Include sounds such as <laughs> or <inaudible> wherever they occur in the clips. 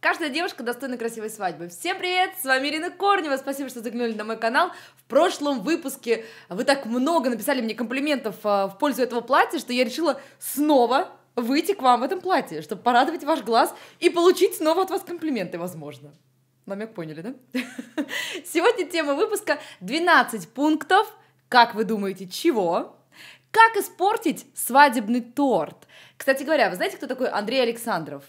Каждая девушка достойна красивой свадьбы. Всем привет, с вами Ирина Корнева, спасибо, что заглянули на мой канал. В прошлом выпуске вы так много написали мне комплиментов а, в пользу этого платья, что я решила снова выйти к вам в этом платье, чтобы порадовать ваш глаз и получить снова от вас комплименты, возможно. Намек поняли, да? <laughs> Сегодня тема выпуска 12 пунктов. Как вы думаете, чего? Как испортить свадебный торт? Кстати говоря, вы знаете, кто такой Андрей Александров?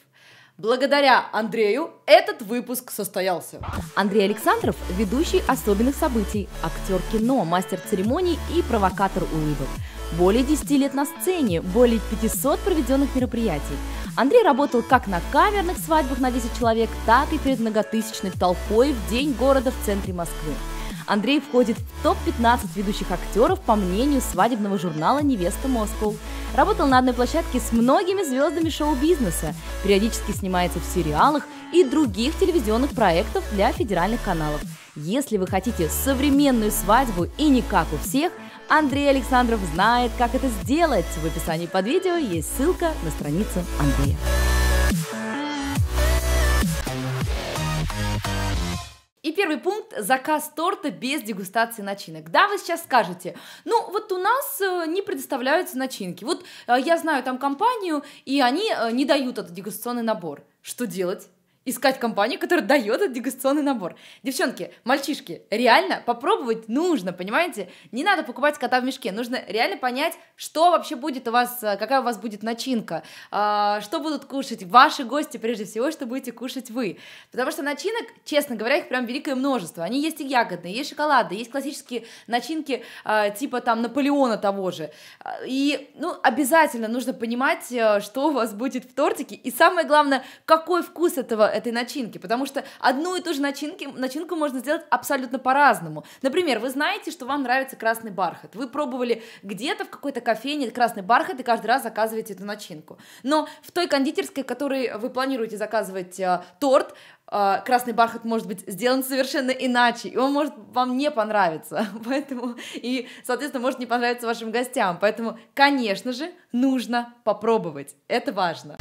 Благодаря Андрею этот выпуск состоялся. Андрей Александров – ведущий особенных событий, актер кино, мастер церемоний и провокатор улыбок. Более 10 лет на сцене, более 500 проведенных мероприятий. Андрей работал как на камерных свадьбах на 10 человек, так и перед многотысячной толпой в День города в центре Москвы. Андрей входит в топ-15 ведущих актеров по мнению свадебного журнала «Невеста Москва». Работал на одной площадке с многими звездами шоу-бизнеса, периодически снимается в сериалах и других телевизионных проектов для федеральных каналов. Если вы хотите современную свадьбу и не как у всех, Андрей Александров знает, как это сделать. В описании под видео есть ссылка на страницу Андрея. И первый пункт – заказ торта без дегустации начинок. Да, вы сейчас скажете, ну вот у нас э, не предоставляются начинки. Вот э, я знаю там компанию, и они э, не дают этот дегустационный набор. Что делать? искать компанию, которая дает этот дегустационный набор. Девчонки, мальчишки, реально попробовать нужно, понимаете? Не надо покупать кота в мешке, нужно реально понять, что вообще будет у вас, э, какая у вас будет начинка, а, что будут кушать ваши гости прежде всего, что будете кушать вы. Потому что начинок, честно говоря, их прям великое множество. Они есть и ягодные, есть шоколадные, есть классические начинки э, типа там Наполеона того же. Э, и, ну, обязательно нужно понимать, что у вас будет в тортике, и самое главное, какой вкус этого этой начинки, потому что одну и ту же начинки, начинку можно сделать абсолютно по-разному. Например, вы знаете, что вам нравится красный бархат, вы пробовали где-то в какой-то кофейне красный бархат и каждый раз заказываете эту начинку. Но в той кондитерской, в которой вы планируете заказывать э, торт, э, красный бархат может быть сделан совершенно иначе, и он может вам не понравиться, <laughs> поэтому, и, соответственно, может не понравиться вашим гостям, поэтому, конечно же, нужно попробовать, это важно.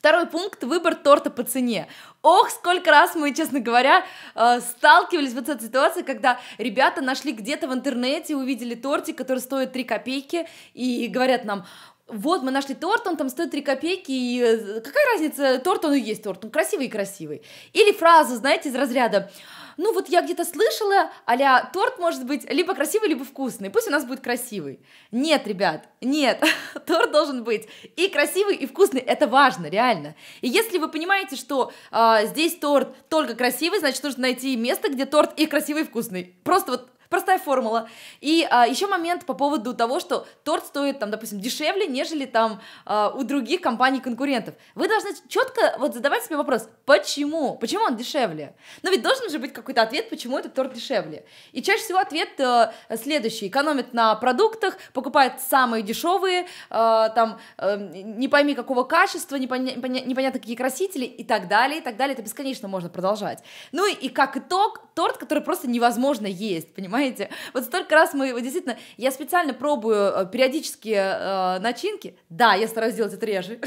Второй пункт – выбор торта по цене. Ох, сколько раз мы, честно говоря, э, сталкивались вот с этой ситуацией, когда ребята нашли где-то в интернете, увидели тортик, который стоит 3 копейки, и говорят нам, вот, мы нашли торт, он там стоит 3 копейки, и э, какая разница, торт он и есть торт, он красивый и красивый. Или фразу, знаете, из разряда, ну вот я где-то слышала, а торт может быть либо красивый, либо вкусный, пусть у нас будет красивый. Нет, ребят, нет, <laughs> торт должен быть и красивый, и вкусный, это важно, реально. И если вы понимаете, что э, здесь торт только красивый, значит, нужно найти место, где торт и красивый, и вкусный. Просто вот Простая формула. И а, еще момент по поводу того, что торт стоит, там, допустим, дешевле, нежели там а, у других компаний-конкурентов. Вы должны четко вот задавать себе вопрос, почему? Почему он дешевле? Но ведь должен же быть какой-то ответ, почему этот торт дешевле. И чаще всего ответ э, следующий. экономит на продуктах, покупает самые дешевые, э, там, э, не пойми какого качества, непоня- непоня- непонятно какие красители и так далее, и так далее. Это бесконечно можно продолжать. Ну и, и как итог, торт, который просто невозможно есть, понимаете? понимаете? Вот столько раз мы, вот действительно, я специально пробую э, периодически э, начинки, да, я стараюсь делать это реже,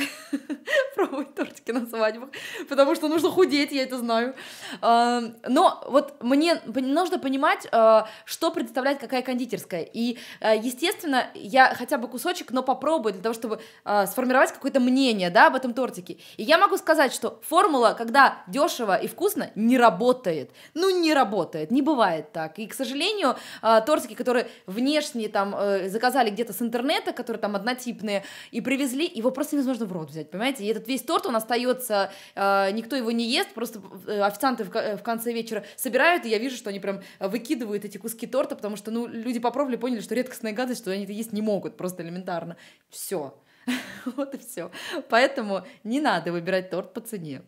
<laughs> пробовать тортики на свадьбах, потому что нужно худеть, я это знаю, эм, но вот мне нужно понимать, э, что представляет какая кондитерская, и, э, естественно, я хотя бы кусочек, но попробую для того, чтобы сформировать какое-то мнение, да, об этом тортике, и я могу сказать, что формула, когда дешево и вкусно, не работает, ну, не работает, не бывает так, и, к сожалению, сожалению, а, тортики, которые внешне там э, заказали где-то с интернета, которые там однотипные, и привезли, его просто невозможно в рот взять, понимаете? И этот весь торт, он остается, э, никто его не ест, просто э, официанты в конце вечера собирают, и я вижу, что они прям выкидывают эти куски торта, потому что, ну, люди попробовали, поняли, что редкостная гадость, что они это есть не могут, просто элементарно. Все. <laughs> Вот и все. Поэтому не надо выбирать торт по цене.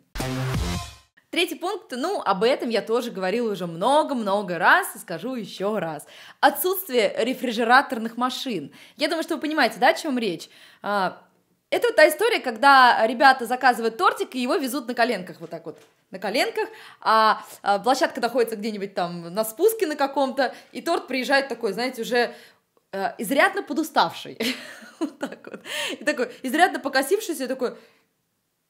Третий пункт, ну, об этом я тоже говорила уже много-много раз и скажу еще раз. Отсутствие рефрижераторных машин. Я думаю, что вы понимаете, да, о чем речь? А, это вот та история, когда ребята заказывают тортик и его везут на коленках вот так вот на коленках, а, а площадка находится где-нибудь там на спуске на каком-то, и торт приезжает такой, знаете, уже э, изрядно подуставший, <laughs> вот так вот, и такой, изрядно покосившийся, такой,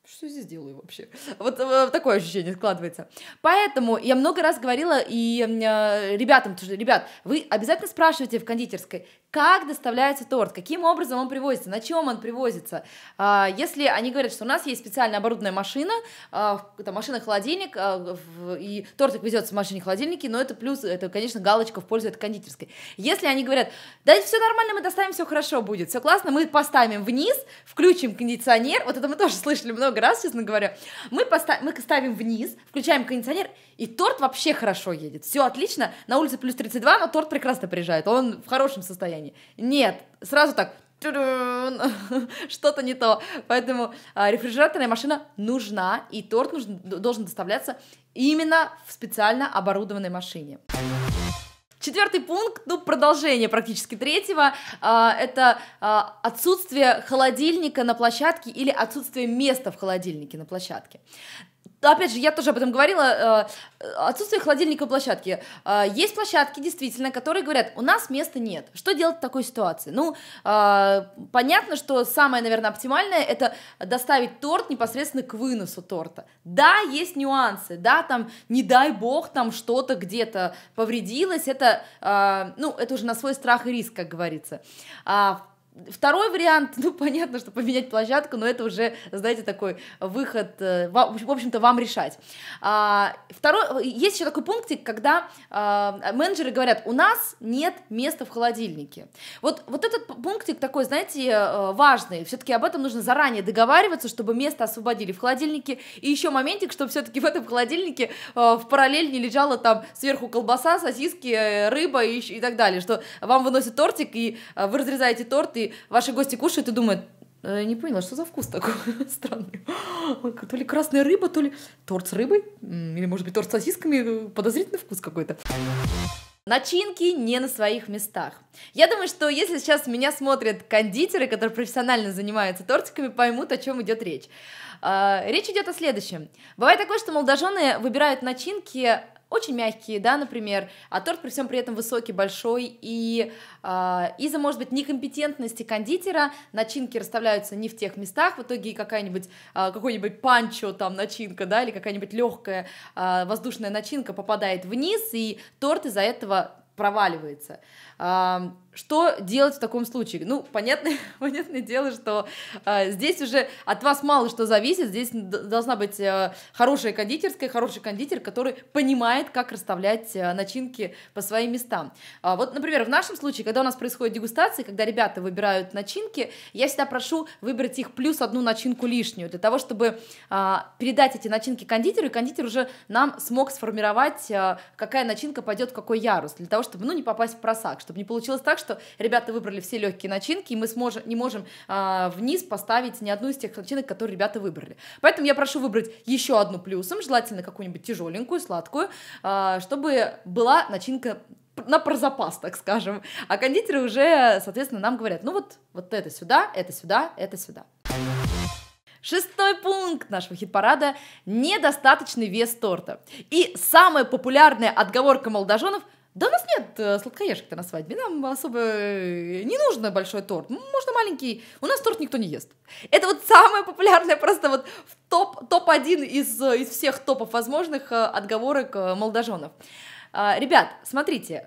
что я здесь делаю вообще? Вот, э, вот такое ощущение складывается. Поэтому я много раз говорила и э, ребятам, тоже, ребят, вы обязательно спрашивайте в кондитерской, как доставляется торт, каким образом он привозится, на чем он привозится. А, если они говорят, что у нас есть специально оборудованная машина, а, машина-холодильник, а, и тортик везется в машине-холодильнике, но это плюс, это, конечно, галочка в пользу этой кондитерской. Если они говорят, да все нормально, мы доставим, все хорошо будет, все классно, мы поставим вниз, включим кондиционер, вот это мы тоже слышали много раз, честно говоря, мы, поставим, мы ставим вниз, включаем кондиционер, и торт вообще хорошо едет, все отлично, на улице плюс 32, но торт прекрасно приезжает, он в хорошем состоянии времени. Нет, сразу так, <laughs> что-то не то. Поэтому а, рефрижераторная машина нужна, и торт нужен, должен доставляться именно в специально оборудованной машине. Четвертый пункт, ну, продолжение практически третьего, э, это э, отсутствие холодильника на площадке или отсутствие места в холодильнике на площадке опять же, я тоже об этом говорила, э, отсутствие холодильника и площадки. Э, есть площадки, действительно, которые говорят, у нас места нет. Что делать в такой ситуации? Ну, э, понятно, что самое, наверное, оптимальное – это доставить торт непосредственно к выносу торта. Да, есть нюансы, да, там, не дай бог, там что-то где-то повредилось, это, ну, это уже на свой страх и риск, как говорится. А Второй вариант, <laughs> ну, понятно, что поменять площадку, но это уже, знаете, такой выход, э, в общем-то, вам решать. А, второй, есть еще такой пунктик, когда а, менеджеры говорят, у нас нет места в холодильнике. Вот, вот этот пунктик такой, знаете, э, важный, все-таки об этом нужно заранее договариваться, чтобы место освободили в холодильнике, и еще моментик, чтобы все-таки в этом холодильнике э, в параллель не лежала там сверху колбаса, сосиски, рыба и, и так далее, что вам выносят тортик, и вы разрезаете торт, и ваши гости кушают и думают, я «Э, не поняла, что за вкус такой <laughs> странный. То ли красная рыба, то ли торт с рыбой, или, может быть, торт с сосисками, подозрительный вкус какой-то. Начинки не на своих местах. Я думаю, что если сейчас меня смотрят кондитеры, которые профессионально занимаются тортиками, поймут, о чем идет речь. А, речь идет о следующем. Бывает такое, что молодожены выбирают начинки очень мягкие, да, например, а торт при всем при этом высокий, большой, и э, из-за, может быть, некомпетентности кондитера начинки расставляются не в тех местах, в итоге какая-нибудь, э, какой-нибудь панчо там начинка, да, или какая-нибудь легкая э, а, воздушная начинка попадает вниз, и торт из-за этого проваливается. Что делать в таком случае? Ну, понятное, <laughs> понятное дело, что э, здесь уже от вас мало что зависит, здесь должна быть э, хорошая кондитерская, хороший кондитер, который понимает, как расставлять э, начинки по своим местам. А вот, например, в нашем случае, когда у нас происходит дегустация, когда ребята выбирают начинки, я всегда прошу выбрать их плюс одну начинку лишнюю, для того, чтобы э, передать эти начинки кондитеру, и кондитер уже нам смог сформировать, э, какая начинка пойдет в какой ярус, для того, чтобы, ну, не попасть в просак, чтобы не получилось так, что что ребята выбрали все легкие начинки, и мы сможем, не можем а, вниз поставить ни одну из тех начинок, которые ребята выбрали. Поэтому я прошу выбрать еще одну плюсом, желательно какую-нибудь тяжеленькую, сладкую, а, чтобы была начинка на прозапас, так скажем. А кондитеры уже, соответственно, нам говорят, ну вот, вот это сюда, это сюда, это сюда. Шестой пункт нашего хит-парада – недостаточный вес торта. И самая популярная отговорка молодоженов – да у нас нет э, сладкоежек-то на свадьбе, нам особо э, не нужно большой торт, можно маленький, у нас торт никто не ест. Это вот самое популярное просто вот в топ, топ-1 из, э, из всех топов возможных отговорок молодоженов. А, ребят, смотрите,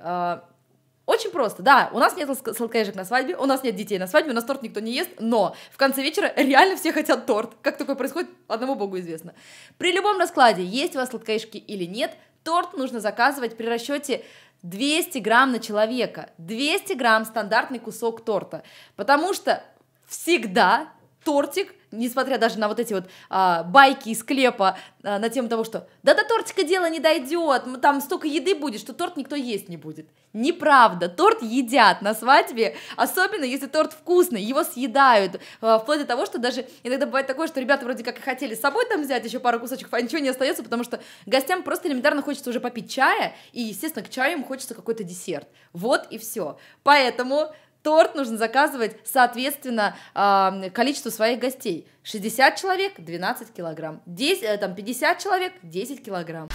очень просто, да, у нас нет сладкоежек на свадьбе, у нас нет детей на свадьбе, у нас торт никто не ест, но в конце вечера реально все хотят торт. Как такое происходит, одному богу известно. При любом раскладе, есть у вас сладкоежки или нет, торт нужно заказывать при расчете 200 грамм на человека, 200 грамм стандартный кусок торта, потому что всегда тортик несмотря даже на вот эти вот а, байки из клепа а, на тему того, что да до тортика дело не дойдет, там столько еды будет, что торт никто есть не будет. Неправда, торт едят на свадьбе, особенно если торт вкусный, его съедают, а, вплоть до того, что даже иногда бывает такое, что ребята вроде как и хотели с собой там взять еще пару кусочков, а ничего не остается, потому что гостям просто элементарно хочется уже попить чая, и, естественно, к чаю им хочется какой-то десерт. Вот и все. Поэтому торт нужно заказывать соответственно а, количеству своих гостей. 60 человек 12 килограмм, 10, э, там 50 человек 10 килограмм.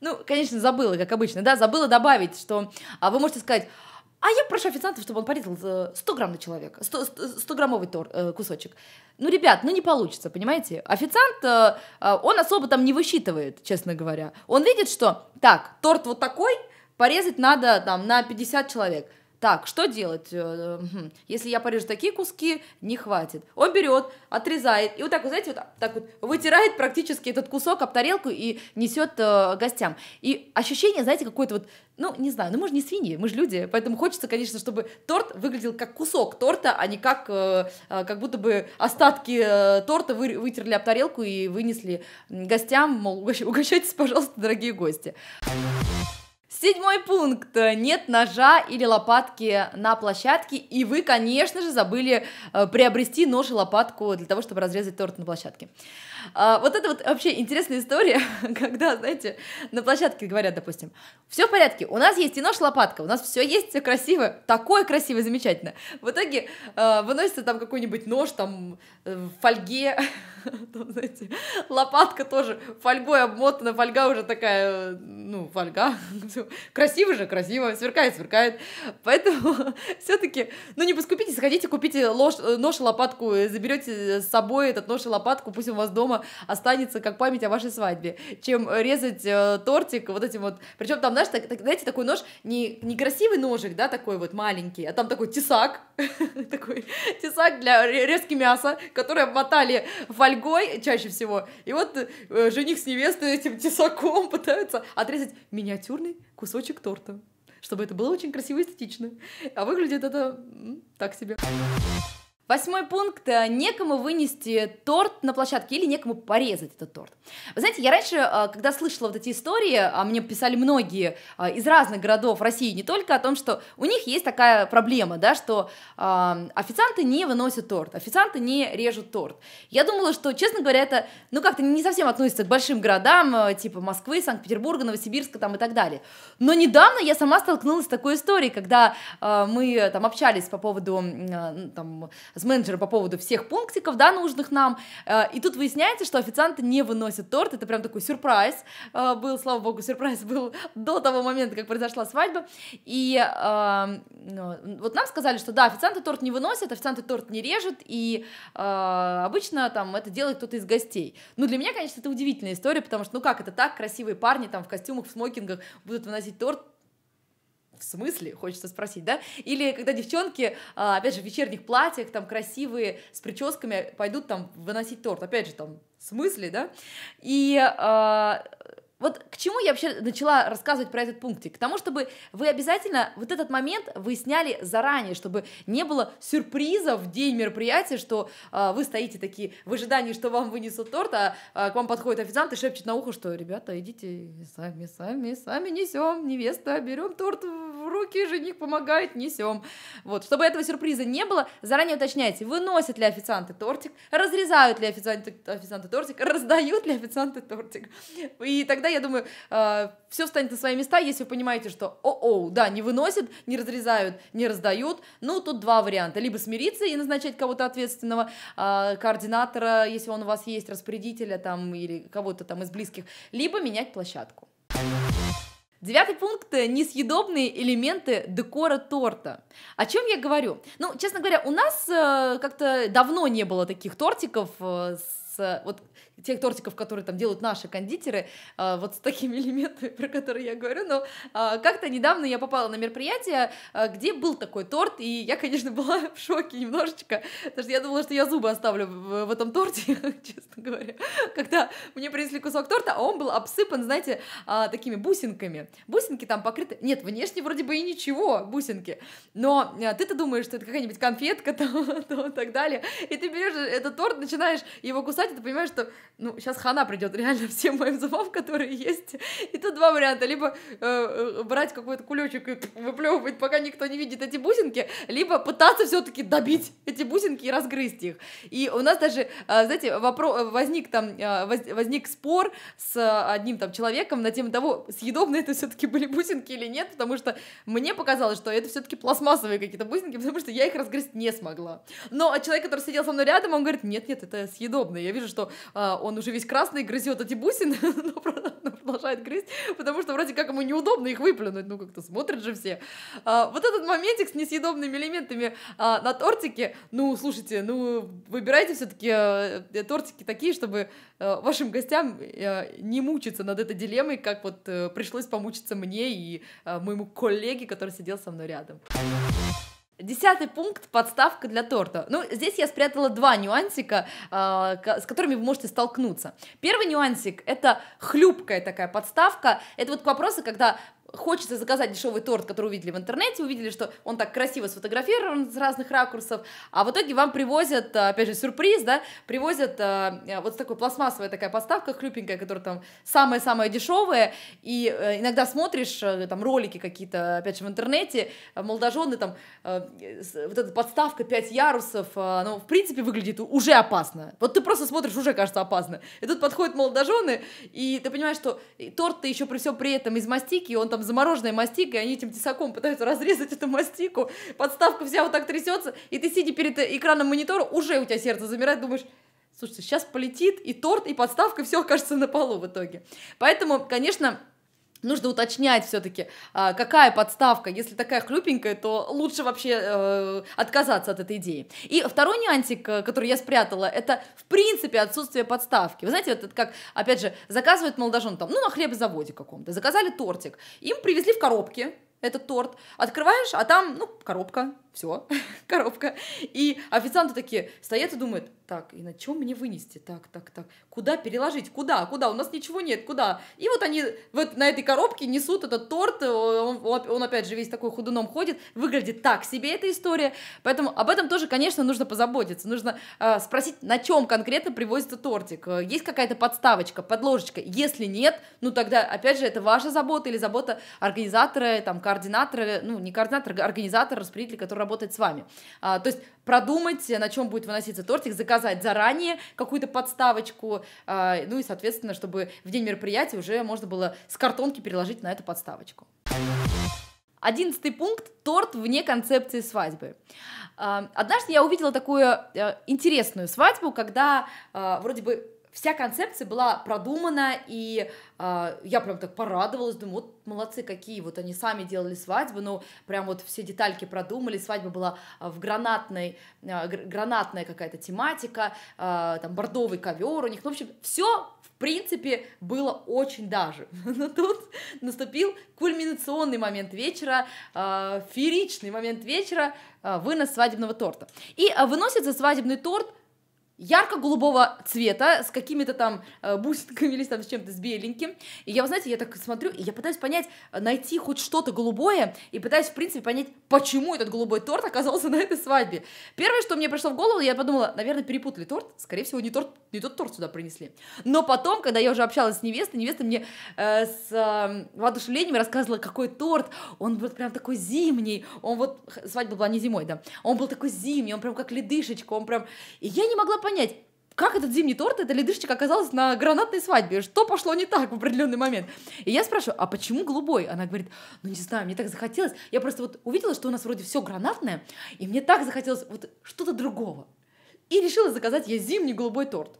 Ну, конечно, забыла, как обычно, да, забыла добавить, что а вы можете сказать, а я прошу официанта, чтобы он порезал 100 э, грамм на человека, 100, 100 граммовый торт, э, кусочек. Ну, ребят, ну не получится, понимаете? Официант, э, э, он особо там не высчитывает, честно говоря. Он видит, что так, торт вот такой, порезать надо там на 50 человек – так, что делать? Э, э, Если я порежу такие куски, не хватит. Он берет, отрезает, и вот так, вот, знаете, вот так вот вытирает практически этот кусок об тарелку и несет э, гостям. И ощущение, знаете, какое-то вот, ну, не знаю, ну мы же не свиньи, мы же люди, поэтому хочется, конечно, чтобы торт выглядел как кусок торта, а не как, э, э как будто бы остатки э, торта вы, вытерли об тарелку и вынесли гостям, мол, угощайтесь, пожалуйста, дорогие гости. Седьмой пункт. Нет ножа или лопатки на площадке, и вы, конечно же, забыли э, приобрести нож и лопатку для того, чтобы разрезать торт на площадке. А, вот это вот вообще интересная история, <laughs> когда, знаете, на площадке говорят, допустим, все в порядке, у нас есть и нож, и лопатка, у нас все есть, все красиво, такое красиво, замечательно. В итоге э, выносится там какой-нибудь нож, там, э, в фольге, <laughs> там, знаете, лопатка тоже фольгой обмотана, фольга уже такая, ну, фольга, <laughs> Красиво же, красиво, сверкает, сверкает. Поэтому <laughs> все-таки, ну не поскупитесь, сходите, купите лож э, нож и лопатку, э, заберете с собой этот нож и лопатку, пусть у вас дома останется как память о вашей свадьбе, чем резать э, тортик вот этим вот. Причем там, знаешь, так, так, знаете, такой нож, не, не красивый ножик, да, такой вот маленький, а там такой тесак, <laughs> такой тесак для резки мяса, который обмотали фольгой чаще всего. И вот э, жених с невестой этим тесаком <laughs> пытаются отрезать миниатюрный кусочек торта, чтобы это было очень красиво и эстетично. А выглядит это так себе. Восьмой пункт. Э, некому вынести торт на площадке или некому порезать этот торт. Вы знаете, я раньше, э, когда слышала вот эти истории, а мне писали многие э, из разных городов России, не только о том, что у них есть такая проблема, да, что а, официанты не выносят торт, официанты не режут торт. Я думала, что, честно говоря, это, ну, как-то не совсем относится к большим городам, типа Москвы, Санкт-Петербурга, Новосибирска там и так далее. Но недавно я сама столкнулась с такой историей, когда мы там общались по поводу ну, там с менеджером по поводу всех пунктиков, да, нужных нам, э, и тут выясняется, что официанты не выносят торт, это прям такой сюрприз э, был, слава богу, сюрприз <laughs> был до того момента, как произошла свадьба, и эм, ну, вот нам сказали, что да, официанты торт не выносят, официанты торт не режут, и э, обычно там это делает кто-то из гостей. Ну, для меня, конечно, это удивительная история, потому что, ну как это так, красивые парни там в костюмах, в смокингах будут выносить торт, в смысле, хочется спросить, да? Или когда девчонки, а, опять же, в вечерних платьях, там, красивые, с прическами, пойдут там выносить торт, опять же, там, в смысле, да? И а, вот к чему я вообще начала рассказывать про этот пунктик? К тому, чтобы вы обязательно вот этот момент выясняли заранее, чтобы не было сюрпризов в день мероприятия, что э, вы стоите такие в ожидании, что вам вынесут торт, а э, к вам подходит официант и шепчет на ухо, что ребята, идите сами, сами, сами несем невеста берем торт в руки, жених помогает, несем. Вот, чтобы этого сюрприза не было, заранее уточняйте, выносят ли официанты тортик, разрезают ли официанты, официанты тортик, раздают ли официанты тортик. И тогда, я думаю, э, все встанет на свои места, если вы понимаете, что о-о, да, не выносят, не разрезают, не раздают. Ну, тут два варианта. Либо смириться и назначать кого-то ответственного, э, координатора, если он у вас есть, распорядителя там или кого-то там из близких, либо менять площадку. Девятый пункт – несъедобные элементы декора торта. О чем я говорю? Ну, честно говоря, у нас э, как-то давно не было таких тортиков э, с э, вот тех тортиков, которые там делают наши кондитеры, а, вот с такими <laughs> элементами, про которые я говорю, но а, как-то недавно я попала на мероприятие, а, где был такой торт, и я, конечно, <laughs> была в шоке немножечко, потому что я думала, что я зубы оставлю в этом торте, <laughs> честно говоря, когда мне принесли кусок торта, а он был обсыпан, знаете, такими бусинками, бусинки там покрыты, нет, внешне вроде бы и ничего, бусинки, но ты-то думаешь, что это какая-нибудь конфетка, там, там, и так далее, и ты берешь этот торт, начинаешь его кусать, и ты понимаешь, что ну, сейчас хана придет реально <laughs> всем моим зубам, которые есть. И тут два варианта. Либо э, э брать какой-то кулечек и <laughs> выплевывать, пока никто не видит эти бусинки, либо пытаться все-таки добить эти бусинки и разгрызть их. И у нас даже, э, знаете, вопрос, э, возник там, э, воз, возник спор с э, одним там человеком на тему того, съедобны это все-таки были бусинки или нет, потому что мне показалось, что это все-таки пластмассовые какие-то бусинки, потому что я их разгрызть не смогла. Но человек, который сидел со мной рядом, он говорит, нет-нет, это съедобно. Я вижу, что э, он уже весь красный грызет эти бусины, <laughs> но продолжает грызть, потому что вроде как ему неудобно их выплюнуть, ну как-то смотрят же все. А, вот этот моментик с несъедобными элементами а, на тортике, ну слушайте, ну выбирайте все-таки а, э, тортики такие, чтобы а, вашим гостям а, не мучиться над этой дилеммой, как вот а, пришлось помучиться мне и а, моему коллеге, который сидел со мной рядом. Десятый пункт – подставка для торта. Ну, здесь я спрятала два нюансика, а, с которыми вы можете столкнуться. Первый нюансик – это хлюпкая такая подставка. Это вот к вопросу, когда хочется заказать дешевый торт, который увидели в интернете, увидели, что он так красиво сфотографирован с разных ракурсов, а в итоге вам привозят, э, опять же, сюрприз, да, привозят э, э, вот такой пластмассовая такая подставка хлюпенькая, которая там самая-самая дешевая, и иногда смотришь там ролики какие-то, опять же, в интернете, молодожены там, вот эта подставка 5 ярусов, ну, в принципе, выглядит уже опасно, вот ты просто смотришь, уже кажется опасно, и тут подходят молодожены, и ты понимаешь, что торт-то еще при всем при этом из мастики, он там там замороженная мастика, и они этим тесаком пытаются разрезать эту мастику, подставка вся вот так трясется, и ты, сидя перед экраном монитора, уже у тебя сердце замирает, думаешь, слушай сейчас полетит и торт, и подставка, все окажется на полу в итоге. Поэтому, конечно, нужно уточнять все-таки, а, какая подставка. Если такая хлюпенькая, то лучше вообще э, отказаться от этой идеи. И второй нюансик, э, который я спрятала, это в принципе отсутствие подставки. Вы знаете, вот это как, опять же, заказывает молодожен там, ну, на хлебозаводе каком-то, заказали тортик, им привезли в коробке этот торт, открываешь, а там, ну, коробка, все, <laughs> коробка. И официанты такие стоят и думают, так, и на чем мне вынести? Так, так, так, куда переложить? Куда, куда? У нас ничего нет, куда? И вот они вот на этой коробке несут этот торт, он, он опять же весь такой худуном ходит, выглядит так себе эта история, поэтому об этом тоже, конечно, нужно позаботиться, нужно э, спросить, на чем конкретно привозится тортик, э, есть какая-то подставочка, подложечка, если нет, ну тогда, опять же, это ваша забота или забота организатора, там, координатора, ну, не координатора, организатора, распределителя, который работать с вами. А, то есть продумать, на чем будет выноситься тортик, заказать заранее какую-то подставочку, а, ну и, соответственно, чтобы в день мероприятия уже можно было с картонки переложить на эту подставочку. Одиннадцатый пункт – торт вне концепции свадьбы. А, однажды я увидела такую э, интересную свадьбу, когда а, вроде бы вся концепция была продумана, и э, я прям так порадовалась, думаю, вот молодцы какие, вот они сами делали свадьбу, ну, прям вот все детальки продумали, свадьба была а, в гранатной, э, гранатная какая-то тематика, э, там, бордовый ковер у них, ну, в общем, все в принципе, было очень даже. <laughs> Но тут наступил кульминационный момент вечера, э, фееричный момент вечера, э, вынос свадебного торта. И выносится свадебный торт ярко-голубого цвета с какими-то там э, бусинками или там с чем-то с беленьким. И я, вы знаете, я так смотрю, и я пытаюсь понять, э, найти хоть что-то голубое, и пытаюсь, в принципе, понять, почему этот голубой торт оказался <laughs> на этой свадьбе. Первое, что мне пришло в голову, я подумала, наверное, перепутали торт, скорее всего, не, торт, не тот торт сюда принесли. Но потом, когда я уже общалась с невестой, невеста мне э, с э, воодушевлением рассказывала, какой торт, он вот прям такой зимний, он вот, свадьба была не зимой, да, он был такой зимний, он прям как ледышечка, он прям... И я не могла понять, понять, как этот зимний торт, эта ледышечка оказалась на гранатной свадьбе, что пошло не так в определенный момент. И я спрашиваю, а почему голубой? Она говорит, ну не знаю, мне так захотелось, я просто вот увидела, что у нас вроде все гранатное, и мне так захотелось вот что-то другого. И решила заказать я зимний голубой торт.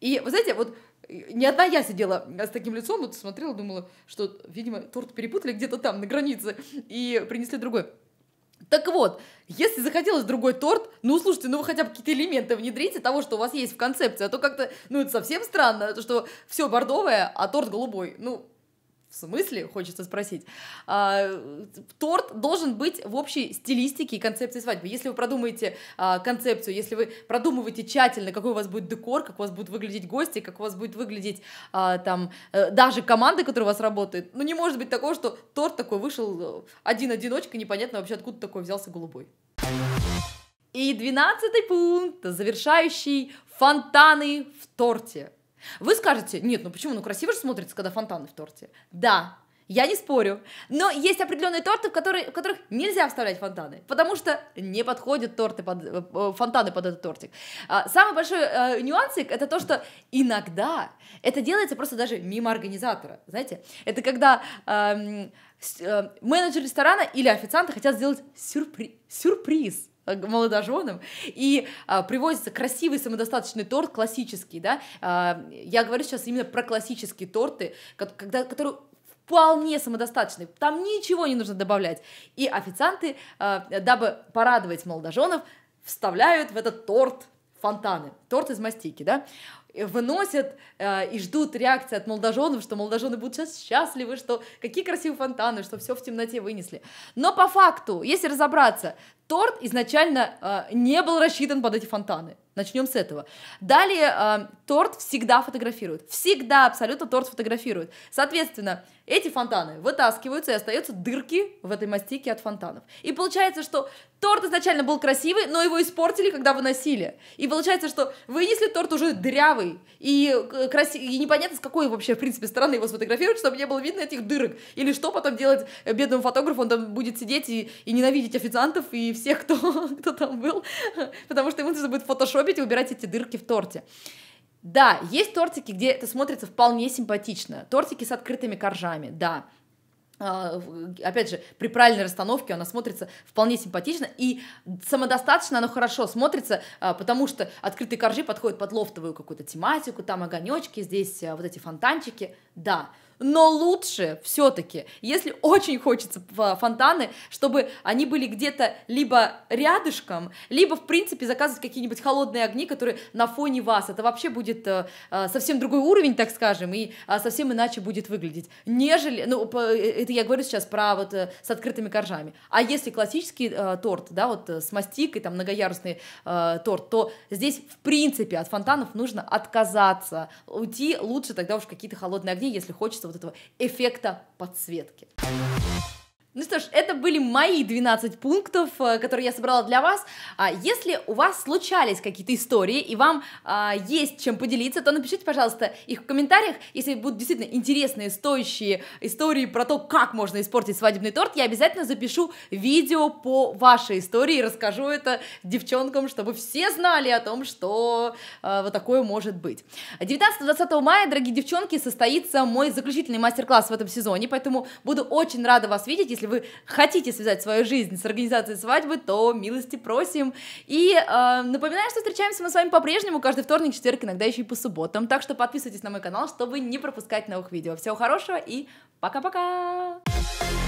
И, вы знаете, вот э, не одна я сидела с таким лицом, вот смотрела, думала, что, видимо, торт перепутали где-то там, на границе, и принесли другой. Так вот, если захотелось другой торт, ну, слушайте, ну вы хотя бы какие-то элементы внедрите того, что у вас есть в концепции, а то как-то, ну, это совсем странно, что все бордовое, а торт голубой. Ну, в смысле, хочется спросить, а, торт должен быть в общей стилистике и концепции свадьбы. Если вы продумаете а, концепцию, если вы продумываете тщательно, какой у вас будет декор, как у вас будут выглядеть гости, как у вас будет выглядеть а, там э, даже команда, которая у вас работает, ну не может быть такого, что торт такой вышел э, один-одиночка, непонятно вообще откуда такой взялся голубой. И двенадцатый пункт, завершающий фонтаны в торте. Вы скажете, нет, ну почему, ну красиво же смотрится, когда фонтаны в торте. Да, я не спорю. Но есть определенные торты, в, которые, в которых нельзя вставлять фонтаны, потому что не подходят торты под, э, э, фонтаны под этот тортик. А, самый большой э, нюансик это то, что иногда это делается просто даже мимо организатора. Знаете, это когда э, э, менеджер ресторана или официанты хотят сделать сюрпри- сюрприз Э, молодоженам, и а, привозится красивый самодостаточный торт, классический, да, а, я говорю сейчас именно про классические торты, когда, которые вполне самодостаточный, там ничего не нужно добавлять. И официанты, э, дабы порадовать молодоженов, вставляют в этот торт фонтаны, торт из мастики, да, выносят э, и ждут реакции от молодоженов, что молодожены будут сейчас счастливы, что какие красивые фонтаны, что все в темноте вынесли. Но по факту, если разобраться, Торт изначально э, не был рассчитан под эти фонтаны. Начнем с этого. Далее э, торт всегда фотографируют. Всегда абсолютно торт фотографируют. Соответственно, эти фонтаны вытаскиваются и остаются дырки в этой мастике от фонтанов. И получается, что торт изначально был красивый, но его испортили, когда выносили. И получается, что вынесли торт уже дрявый и, э, красивый. и непонятно, с какой вообще, в принципе, стороны его сфотографировать, чтобы не было видно этих дырок. Или что потом делать бедному фотографу, он там будет сидеть и, и ненавидеть официантов и всех, кто, <laughs> кто там был, <laughs> потому что ему нужно будет фотошопить и убирать эти дырки в торте. Да, есть тортики, где это смотрится вполне симпатично. Тортики с открытыми коржами, да. А, опять же, при правильной расстановке она смотрится вполне симпатично и самодостаточно оно хорошо смотрится, а, потому что открытые коржи подходят под лофтовую какую-то тематику, там огонечки, здесь а, вот эти фонтанчики, да но лучше все-таки, если очень хочется фонтаны, чтобы они были где-то либо рядышком, либо, в принципе, заказывать какие-нибудь холодные огни, которые на фоне вас. Это вообще будет э, э совсем другой уровень, так скажем, и э, совсем иначе будет выглядеть, нежели, ну, э, это я говорю сейчас про вот э, с открытыми коржами. А если классический э, торт, да, вот э, с мастикой, там, многоярусный э, торт, то здесь, в принципе, от фонтанов нужно отказаться, уйти лучше тогда уж какие-то холодные огни, если хочется вот этого эффекта подсветки. Ну что ж, это были мои 12 пунктов, э, которые я собрала для вас. А если у вас случались какие-то истории и вам а, есть чем поделиться, то напишите, пожалуйста, их в комментариях. Если будут действительно интересные, стоящие истории про то, как можно испортить свадебный торт, я обязательно запишу видео по вашей истории и расскажу это девчонкам, чтобы все знали о том, что э, вот такое может быть. 19-20 мая, дорогие девчонки, состоится мой заключительный мастер-класс в этом сезоне, поэтому буду очень рада вас видеть, если вы хотите связать свою жизнь с организацией свадьбы, то милости просим. И э, напоминаю, что встречаемся мы с вами по-прежнему каждый вторник, четверг, иногда еще и по субботам. Так что подписывайтесь на мой канал, чтобы не пропускать новых видео. Всего хорошего и пока-пока! Thank you